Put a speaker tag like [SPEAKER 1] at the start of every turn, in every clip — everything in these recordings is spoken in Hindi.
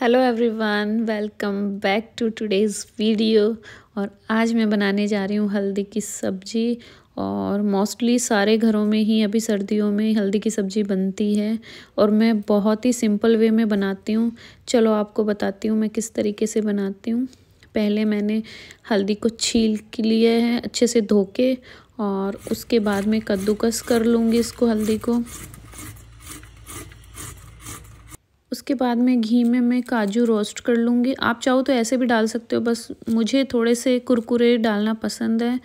[SPEAKER 1] hello everyone welcome back to today's video और आज मैं बनाने जा रही हूँ हल्दी की सब्ज़ी और मोस्टली सारे घरों में ही अभी सर्दियों में हल्दी की सब्ज़ी बनती है और मैं बहुत ही सिंपल वे में बनाती हूँ चलो आपको बताती हूँ मैं किस तरीके से बनाती हूँ पहले मैंने हल्दी को छील के लिए है अच्छे से धो के और उसके बाद में कद्दूकस कर लूँगी इसको हल्दी को उसके बाद में घी में मैं काजू रोस्ट कर लूँगी आप चाहो तो ऐसे भी डाल सकते हो बस मुझे थोड़े से कुरकुरे डालना पसंद है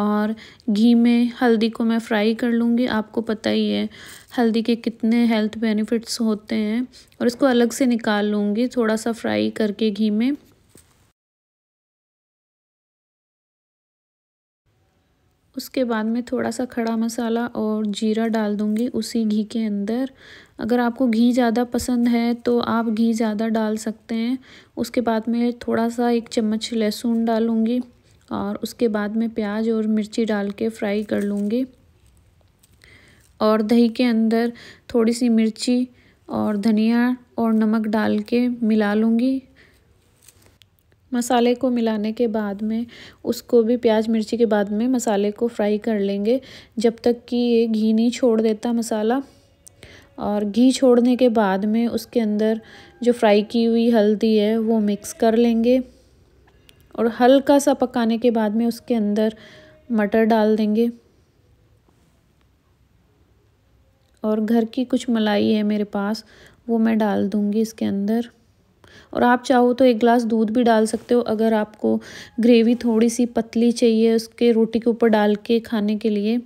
[SPEAKER 1] और घी में हल्दी को मैं फ्राई कर लूँगी आपको पता ही है हल्दी के कितने हेल्थ बेनिफिट्स होते हैं और इसको अलग से निकाल लूँगी थोड़ा सा फ्राई करके घी में उसके बाद में थोड़ा सा खड़ा मसाला और जीरा डाल दूँगी उसी घी के अंदर अगर आपको घी ज़्यादा पसंद है तो आप घी ज़्यादा डाल सकते हैं उसके बाद में थोड़ा सा एक चम्मच लहसुन डालूँगी और उसके बाद में प्याज और मिर्ची डाल के फ्राई कर लूँगी और दही के अंदर थोड़ी सी मिर्ची और धनिया और नमक डाल के मिला लूँगी मसाले को मिलाने के बाद में उसको भी प्याज मिर्ची के बाद में मसाले को फ्राई कर लेंगे जब तक कि ये घी नहीं छोड़ देता मसाला और घी छोड़ने के बाद में उसके अंदर जो फ्राई की हुई हल्दी है वो मिक्स कर लेंगे और हल्का सा पकाने के बाद में उसके अंदर मटर डाल देंगे और घर की कुछ मलाई है मेरे पास वो मैं डाल दूँगी इसके अंदर और आप चाहो तो एक गिलास दूध भी डाल सकते हो अगर आपको ग्रेवी थोड़ी सी पतली चाहिए उसके रोटी के ऊपर डाल के खाने के लिए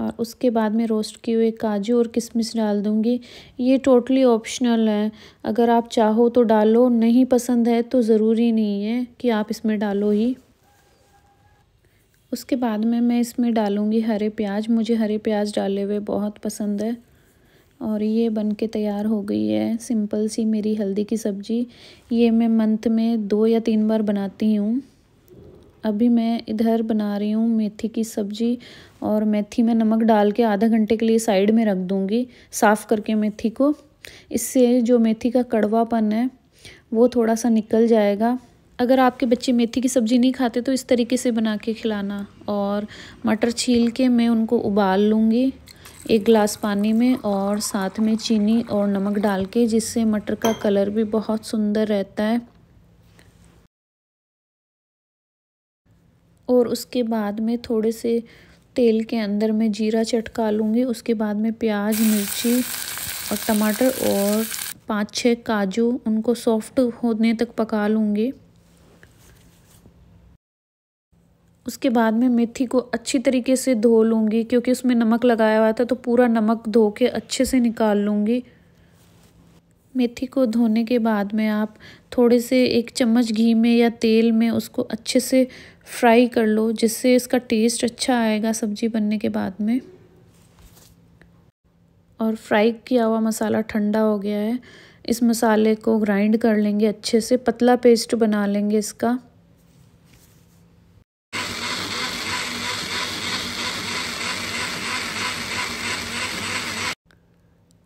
[SPEAKER 1] और उसके बाद में रोस्ट किए हुए काजू और किशमिश डाल दूँगी ये टोटली ऑप्शनल है अगर आप चाहो तो डालो नहीं पसंद है तो ज़रूरी नहीं है कि आप इसमें डालो ही उसके बाद में मैं इसमें डालूँगी हरे प्याज मुझे हरे प्याज डाले हुए बहुत पसंद है और ये बन के तैयार हो गई है सिंपल सी मेरी हल्दी की सब्ज़ी ये मैं मंथ में दो या तीन बार बनाती हूँ अभी मैं इधर बना रही हूँ मेथी की सब्ज़ी और मेथी में नमक डाल के आधा घंटे के लिए साइड में रख दूँगी साफ़ करके मेथी को इससे जो मेथी का कड़वापन है वो थोड़ा सा निकल जाएगा अगर आपके बच्चे मेथी की सब्ज़ी नहीं खाते तो इस तरीके से बना के खिलाना और मटर छील के मैं उनको उबाल लूँगी एक गिलास पानी में और साथ में चीनी और नमक डाल के जिससे मटर का कलर भी बहुत सुंदर रहता है और उसके बाद में थोड़े से तेल के अंदर मैं जीरा चटका लूँगी उसके बाद में प्याज मिर्ची और टमाटर और पाँच छः काजू उनको सॉफ्ट होने तक पका लूँगी उसके बाद में मेथी को अच्छी तरीके से धो लूँगी क्योंकि उसमें नमक लगाया हुआ था तो पूरा नमक धो के अच्छे से निकाल लूँगी मेथी को धोने के बाद में आप थोड़े से एक चम्मच घी में या तेल में उसको अच्छे से फ्राई कर लो जिससे इसका टेस्ट अच्छा आएगा सब्ज़ी बनने के बाद में और फ्राई किया हुआ मसाला ठंडा हो गया है इस मसाले को ग्राइंड कर लेंगे अच्छे से पतला पेस्ट बना लेंगे इसका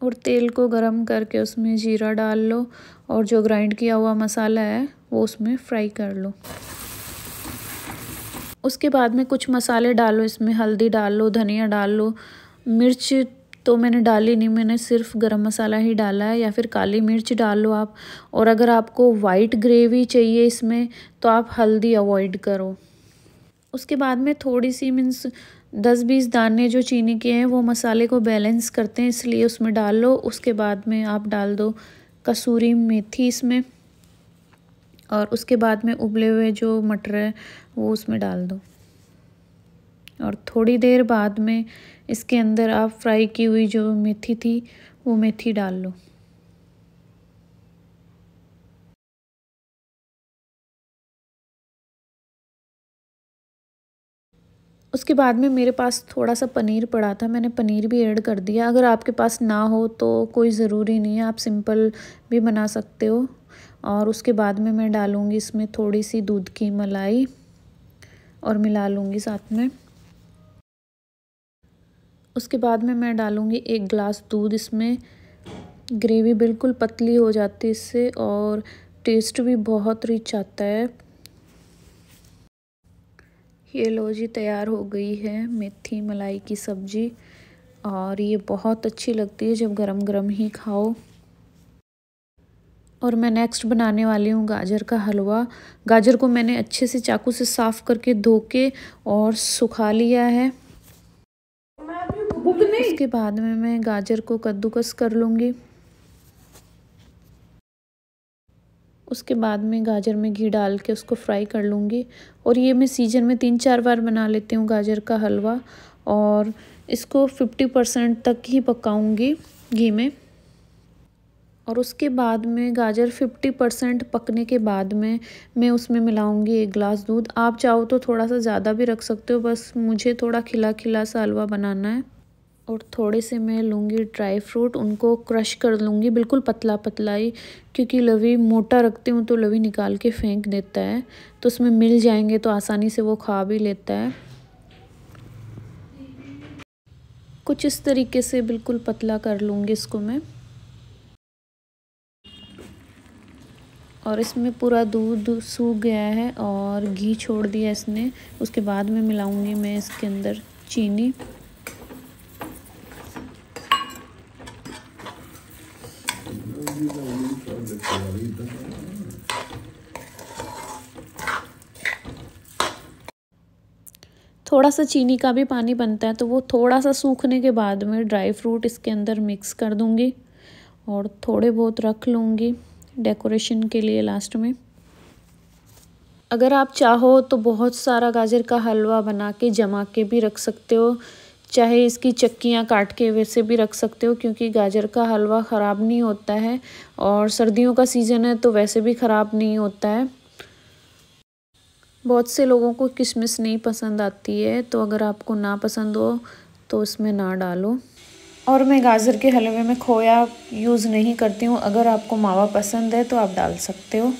[SPEAKER 1] और तेल को गरम करके उसमें जीरा डाल लो और जो ग्राइंड किया हुआ मसाला है वो उसमें फ्राई कर लो उसके बाद में कुछ मसाले डालो इसमें हल्दी डाल लो धनिया डाल लो मिर्च तो मैंने डाली नहीं मैंने सिर्फ गरम मसाला ही डाला है या फिर काली मिर्च डाल लो आप और अगर आपको वाइट ग्रेवी चाहिए इसमें तो आप हल्दी अवॉइड करो उसके बाद में थोड़ी सी मीन्स दस बीस दाने जो चीनी के हैं वो मसाले को बैलेंस करते हैं इसलिए उसमें डाल लो उसके बाद में आप डाल दो कसूरी मेथी इसमें और उसके बाद में उबले हुए जो मटर है वो उसमें डाल दो और थोड़ी देर बाद में इसके अंदर आप फ्राई की हुई जो मेथी थी वो मेथी डाल लो उसके बाद में मेरे पास थोड़ा सा पनीर पड़ा था मैंने पनीर भी ऐड कर दिया अगर आपके पास ना हो तो कोई ज़रूरी नहीं है आप सिंपल भी बना सकते हो और उसके बाद में मैं डालूँगी इसमें थोड़ी सी दूध की मलाई और मिला लूँगी साथ में उसके बाद में मैं डालूँगी एक गिलास दूध इसमें ग्रेवी बिल्कुल पतली हो जाती है इससे और टेस्ट भी बहुत रिच आता है ये लो जी तैयार हो गई है मेथी मलाई की सब्ज़ी और ये बहुत अच्छी लगती है जब गरम गरम ही खाओ और मैं नेक्स्ट बनाने वाली हूँ गाजर का हलवा गाजर को मैंने अच्छे से चाकू से साफ़ करके धो के और सुखा लिया है उसके बाद में मैं गाजर को कद्दूकस कर लूँगी उसके बाद में गाजर में घी डाल के उसको फ्राई कर लूँगी और ये मैं सीजन में तीन चार बार बना लेती हूँ गाजर का हलवा और इसको फिफ्टी परसेंट तक ही पकाऊँगी घी में और उसके बाद में गाजर फिफ्टी परसेंट पकने के बाद में मैं उसमें मिलाऊँगी एक गिलास दूध आप चाहो तो थोड़ा सा ज़्यादा भी रख सकते हो बस मुझे थोड़ा खिला खिला सा हलवा बनाना है और थोड़े से मैं लूँगी ड्राई फ्रूट उनको क्रश कर लूँगी बिल्कुल पतला पतला ही क्योंकि लवी मोटा रखती हूँ तो लवी निकाल के फेंक देता है तो उसमें मिल जाएंगे तो आसानी से वो खा भी लेता है कुछ इस तरीके से बिल्कुल पतला कर लूँगी इसको मैं और इसमें पूरा दूध सूख गया है और घी छोड़ दिया इसने उसके बाद में मिलाऊंगी मैं इसके अंदर चीनी थोड़ा सा चीनी का भी पानी बनता है तो वो थोड़ा सा सूखने के बाद में ड्राई फ्रूट इसके अंदर मिक्स कर दूंगी और थोड़े बहुत रख लूँगी डेकोरेशन के लिए लास्ट में अगर आप चाहो तो बहुत सारा गाजर का हलवा बना के जमा के भी रख सकते हो चाहे इसकी चक्कियाँ काट के वैसे भी रख सकते हो क्योंकि गाजर का हलवा ख़राब नहीं होता है और सर्दियों का सीज़न है तो वैसे भी ख़राब नहीं होता है बहुत से लोगों को किशमिश नहीं पसंद आती है तो अगर आपको ना पसंद हो तो उसमें ना डालो और मैं गाजर के हलवे में खोया यूज़ नहीं करती हूँ अगर आपको मावा पसंद है तो आप डाल सकते हो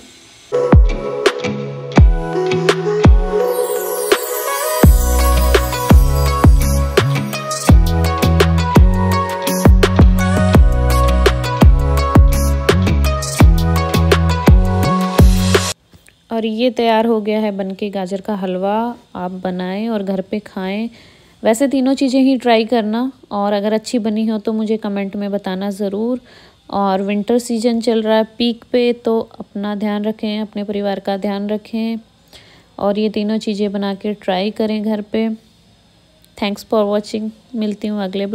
[SPEAKER 1] और ये तैयार हो गया है बनके गाजर का हलवा आप बनाएं और घर पे खाएं वैसे तीनों चीज़ें ही ट्राई करना और अगर अच्छी बनी हो तो मुझे कमेंट में बताना ज़रूर और विंटर सीजन चल रहा है पीक पे तो अपना ध्यान रखें अपने परिवार का ध्यान रखें और ये तीनों चीज़ें बना के ट्राई करें घर पे थैंक्स फॉर वॉचिंग मिलती हूँ अगले ब्लॉग